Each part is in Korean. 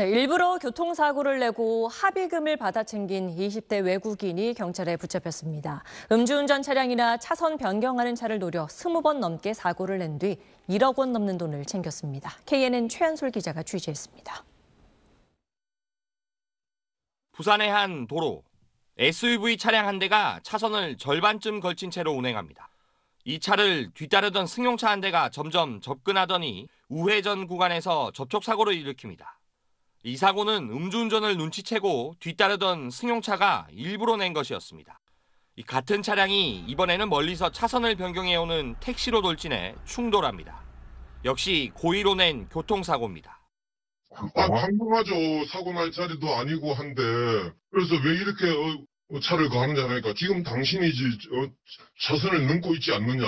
네, 일부러 교통사고를 내고 합의금을 받아 챙긴 20대 외국인이 경찰에 붙잡혔습니다. 음주운전 차량이나 차선 변경하는 차를 노려 20번 넘게 사고를 낸 뒤 1억 원 넘는 돈을 챙겼습니다. KNN 최한솔 기자가 취재했습니다. 부산의 한 도로 SUV 차량 한 대가 차선을 절반쯤 걸친 채로 운행합니다. 이 차를 뒤따르던 승용차 한 대가 점점 접근하더니 우회전 구간에서 접촉사고를 일으킵니다. 이 사고는 음주운전을 눈치채고 뒤따르던 승용차가 일부러 낸 것이었습니다. 이 같은 차량이 이번에는 멀리서 차선을 변경해오는 택시로 돌진해 충돌합니다. 역시 고의로 낸 교통사고입니다. 아, 당분하죠. 사고 날 자리도 아니고 한데. 그래서 왜 이렇게 어, 차를 가느냐 하니까 지금 당신이 지 어, 차선을 넘고 있지 않느냐.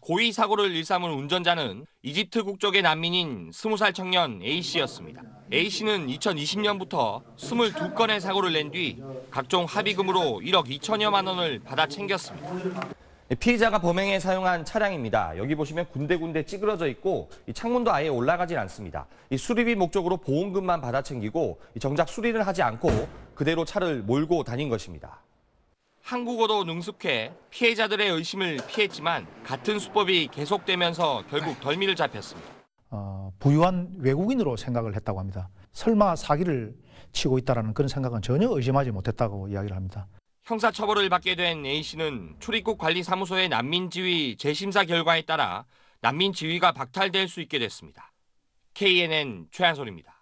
고의 사고를 일삼은 운전자는 이집트 국적의 난민인 20살 청년 A씨였습니다. A씨는 2020년부터 22건의 사고를 낸 뒤 각종 합의금으로 1억 2천여만 원을 받아 챙겼습니다. 네, 피해자가 범행에 사용한 차량입니다. 여기 보시면 군데군데 찌그러져 있고 창문도 아예 올라가지 않습니다. 수리비 목적으로 보험금만 받아 챙기고 정작 수리를 하지 않고 그대로 차를 몰고 다닌 것입니다. 한국어도 능숙해 피해자들의 의심을 피했지만 같은 수법이 계속되면서 결국 덜미를 잡혔습니다. 어, 부유한 외국인으로 생각을 했다고 합니다. 설마 사기를 치고 있다라는 그런 생각은 전혀 의심하지 못했다고 이야기를 합니다. 형사처벌을 받게 된 A씨는 출입국 관리사무소의 난민지위 재심사 결과에 따라 난민지위가 박탈될 수 있게 됐습니다. KNN 최한솔입니다.